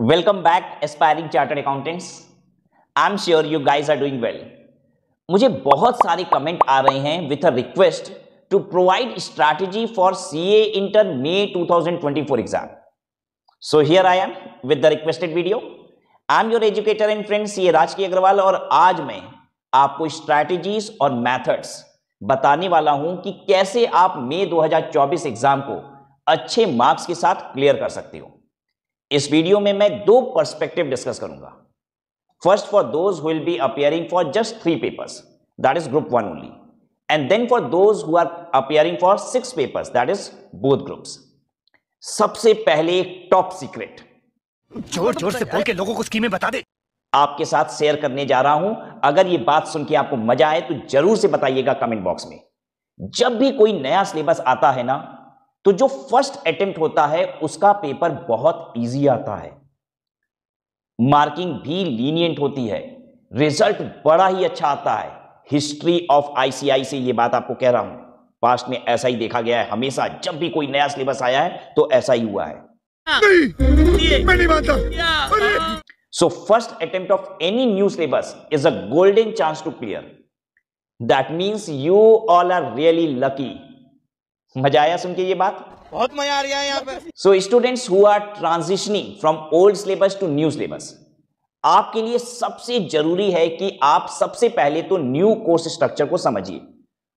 Welcome back aspiring chartered accountants I am sure you guys are doing well मुझे बहुत सारे comment आ रहे हैं with a request to provide strategy for C A inter May four exam so here I am with the requested video I am your educator and friend C A Rajki Agarwal और आज मैं आपको स्ट्रैटेजीज और methods बताने वाला हूं कि कैसे आप हजार 2024 एग्जाम को अच्छे मार्क्स के साथ क्लियर कर सकते हो इस वीडियो में मैं दो पर्सपेक्टिव डिस्कस करूंगा first for those will be appearing for just three papers that is group one only and then for those who are appearing for six papers that is both groups सबसे पहले top secret जोर जोर से बोल के लोगों को स्कीमें बता दे आपके साथ शेयर करने जा रहा हूं अगर ये बात सुन के आपको मजा आए तो जरूर से बताइएगा कमेंट बॉक्स में जब भी कोई नया सिलेबस आता है ना तो जो फर्स्ट अटेम्प्ट होता है उसका पेपर बहुत इजी आता है मार्किंग भी लीनियंट होती है रिजल्ट बड़ा ही अच्छा आता है हिस्ट्री ऑफ आईसीआई से ये बात आपको कह रहा हूं पास्ट में ऐसा ही देखा गया है हमेशा जब भी कोई नया सिलेबस आया है तो ऐसा ही हुआ है so first attempt of any new syllabus is a golden chance to clear that means you all are really lucky मजा हम्म। आया सुन के ये बात बहुत मजा आ रहा है यहाँ पे so students who are transitioning from old syllabus to new syllabus आपके लिए सबसे जरूरी है कि आप सबसे पहले तो न्यू कोर्स स्ट्रक्चर को समझिए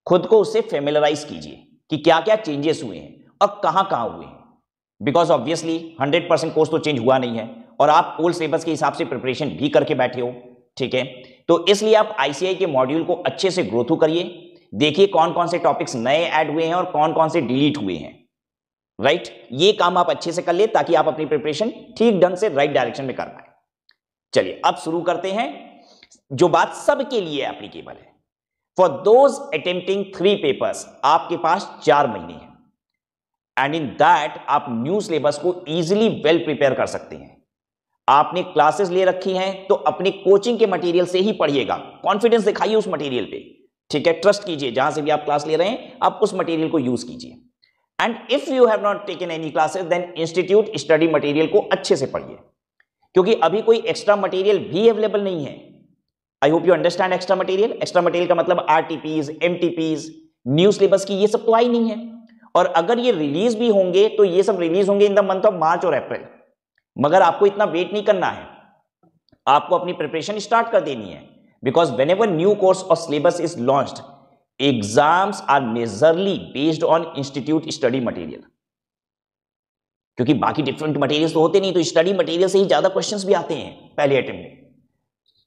खुद को उससे फेमिलराइज कीजिए कि क्या क्या चेंजेस हुए हैं और कहां कहां हुए हैं because obviously hundred percent course तो चेंज हुआ नहीं है और आप ओल्ड सिलेबस के हिसाब से प्रिपरेशन भी करके बैठे हो ठीक है तो इसलिए आप आईसीआई के मॉड्यूल को अच्छे से ग्रोथ करिए देखिए कौन कौन से टॉपिक्स नए ऐड हुए हैं और कौन कौन से डिलीट हुए हैं राइट right? ये काम आप अच्छे से कर ले ताकि आप अपनी प्रिपरेशन ठीक ढंग से राइट डायरेक्शन में कर पाए चलिए अब शुरू करते हैं जो बात सबके लिए एप्लीकेबल है for those attempting three papers आपके पास चार महीने हैं एंड इन दैट आप न्यू सिलेबस को इजिली वेल प्रिपेयर कर सकते हैं आपने क्लासेस ले रखी हैं तो अपने कोचिंग के मटेरियल से ही पढ़िएगा कॉन्फिडेंस दिखाइए उस मटेरियल पे ठीक है ट्रस्ट कीजिए जहां से भी आप क्लास ले रहे हैं आप उस मटेरियल को यूज कीजिए and if you have not taken any classes then institute study material को अच्छे से पढ़िए क्योंकि अभी कोई एक्स्ट्रा मटेरियल भी अवेलेबल नहीं है I hope you understand extra material extra material का मतलब आरटीपीज एमटीपीज न्यू सिलेबस की ये सब तो आई नहीं है और अगर ये रिलीज भी होंगे तो ये सब रिलीज होंगे in the month of March और अप्रैल मगर आपको इतना वेट नहीं करना है आपको अपनी प्रिपरेशन स्टार्ट कर देनी है because whenever new course or syllabus is launched exams are majorly based on institute study material क्योंकि बाकी डिफरेंट मटेरियल तो होते नहीं तो स्टडी मटेरियल से ही ज्यादा क्वेश्चंस भी आते हैं पहले अटेम्प्ट में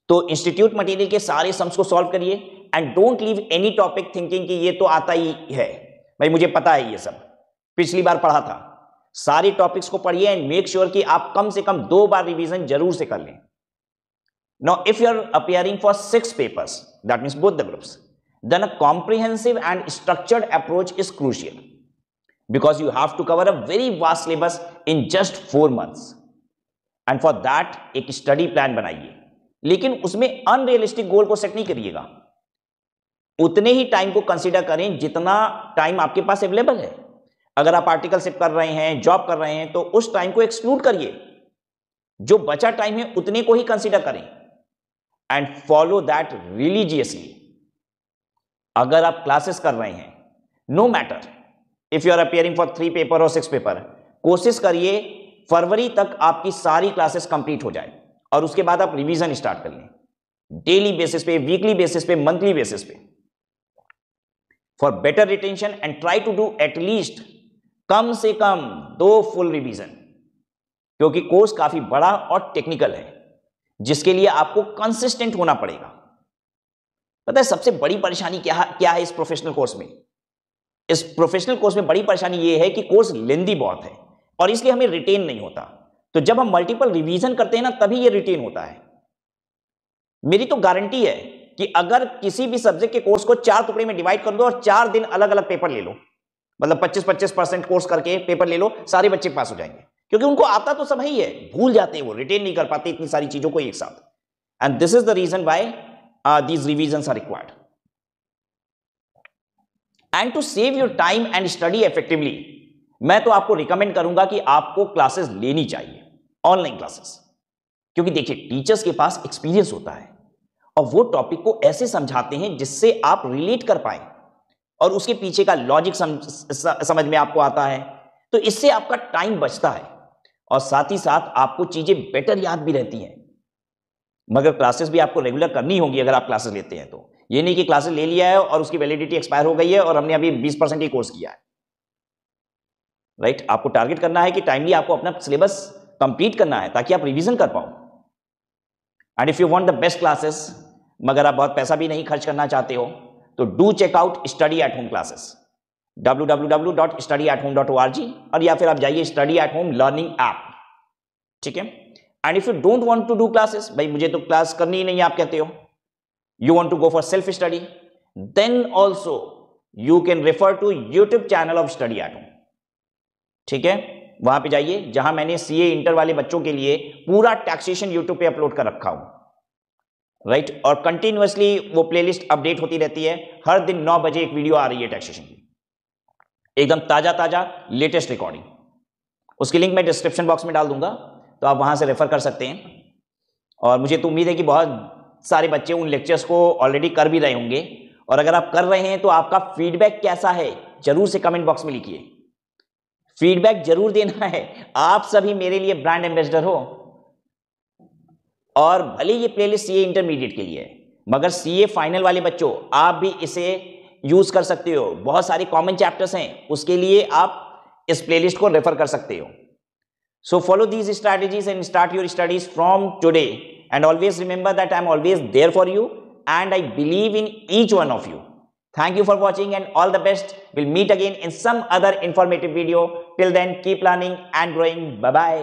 तो इंस्टीट्यूट मटेरियल के सारे सम्स को सॉल्व करिए and don't leave any topic thinking कि ये तो आता ही है भाई मुझे पता है ये सब पिछली बार पढ़ा था सारे टॉपिक्स को पढ़िए एंड मेक श्योर कि आप कम से कम दो बार रिवीजन जरूर से कर लें Now, if you are appearing for six papers, that means both the groups, then a comprehensive and structured approach is crucial because you have to cover a very vast syllabus in just four months. and and for that एक study plan बनाइए लेकिन unrealistic goal गोल को set नहीं करिएगा उतने ही time को consider करें time टाइम आपके available अवेलेबल है अगर आप आर्टिकलशिप कर रहे हैं job कर रहे हैं तो उस time को एक्सक्लूड करिए जो बचा time है उतने को ही कंसिडर करें एंड फॉलो दैट रिलीजियसली अगर आप क्लासेस कर रहे हैं no matter if you are appearing for three paper और सिक्स पेपर कोशिश करिए फरवरी तक आपकी सारी क्लासेस कंप्लीट हो जाए और उसके बाद आप रिवीजन स्टार्ट कर लें डेली बेसिस पे वीकली बेसिस पे मंथली बेसिस पे for better retention and try to do at least कम से कम दो फुल रिवीजन क्योंकि कोर्स काफी बड़ा और टेक्निकल है जिसके लिए आपको कंसिस्टेंट होना पड़ेगा पता है सबसे बड़ी परेशानी क्या क्या है इस प्रोफेशनल कोर्स में इस प्रोफेशनल कोर्स में बड़ी परेशानी यह है कि कोर्स लेंदी बहुत है और इसलिए हमें रिटेन नहीं होता तो जब हम मल्टीपल रिवीजन करते हैं ना तभी ये रिटेन होता है मेरी तो गारंटी है कि अगर किसी भी सब्जेक्ट के कोर्स को चार टुकड़े में डिवाइड कर दो और चार दिन अलग अलग पेपर ले लो मतलब 25-25 परसेंट कोर्स करके पेपर ले लो सारे बच्चे पास हो जाएंगे क्योंकि उनको आता तो सब ही है भूल जाते हैं वो रिटेन नहीं कर पाते इतनी सारी चीजों को एक साथ and this is the reason why these revision are required and to save your time and study effectively मैं तो आपको रिकमेंड करूंगा कि आपको क्लासेस लेनी चाहिए ऑनलाइन क्लासेस क्योंकि देखिए टीचर्स के पास एक्सपीरियंस होता है और वो टॉपिक को ऐसे समझाते हैं जिससे आप रिलेट कर पाए और उसके पीछे का लॉजिक समझ में आपको आता है तो इससे आपका टाइम बचता है और साथ ही साथ आपको चीज़ें बेटर याद भी रहती हैं मगर क्लासेस भी आपको रेगुलर करनी होगी अगर आप क्लासेस लेते हैं तो ये नहीं कि क्लासेस ले लिया है और उसकी वैलिडिटी एक्सपायर हो गई है और हमने अभी बीस परसेंट ही कोर्स किया है राइट आपको टारगेट करना है कि टाइमली आपको अपना सिलेबस कंप्लीट करना है ताकि आप रिविजन कर पाओ and if you want the best classes मगर आप बहुत पैसा भी नहीं खर्च करना चाहते हो तो do check out study at home classes www.studyathomeorg और या फिर आप जाइए study at home learning app ठीक है and if you don't want to do classes भाई मुझे तो क्लास करनी ही नहीं आप कहते हो you want to go for self study then also you can refer to YouTube channel of study at home ठीक है वहां पे जाइए जहां मैंने ए इंटर वाले बच्चों के लिए पूरा टैक्सेशन यूट्यूब पे अपलोड कर रखा हूं राइट right? और कंटिन्यूसली वो प्लेलिस्ट अपडेट होती रहती है हर दिन नौ बजे एक वीडियो आ रही है टैक्सेशन की एकदम ताज़ा ताज़ा लेटेस्ट रिकॉर्डिंग उसकी लिंक मैं डिस्क्रिप्शन बॉक्स में डाल दूंगा तो आप वहां से रेफ़र कर सकते हैं और मुझे तो उम्मीद है कि बहुत सारे बच्चे उन लेक्चर्स को ऑलरेडी कर भी रहे होंगे और अगर आप कर रहे हैं तो आपका फीडबैक कैसा है ज़रूर से कमेंट बॉक्स में लिखिए फीडबैक जरूर देना है आप सभी मेरे लिए ब्रांड एम्बेसडर हो और भले ये प्लेलिस्ट सीए इंटरमीडिएट के लिए है मगर सीए फाइनल वाले बच्चों आप भी इसे यूज कर सकते हो बहुत सारे कॉमन चैप्टर्स हैं उसके लिए आप इस प्लेलिस्ट को रेफर कर सकते हो so follow these strategies and start your studies from today and always remember that I am always there for you and I believe in each one of you Thank you for watching and all the best. We'll meet again in some other informative video. Till then, keep learning and growing. Bye-bye.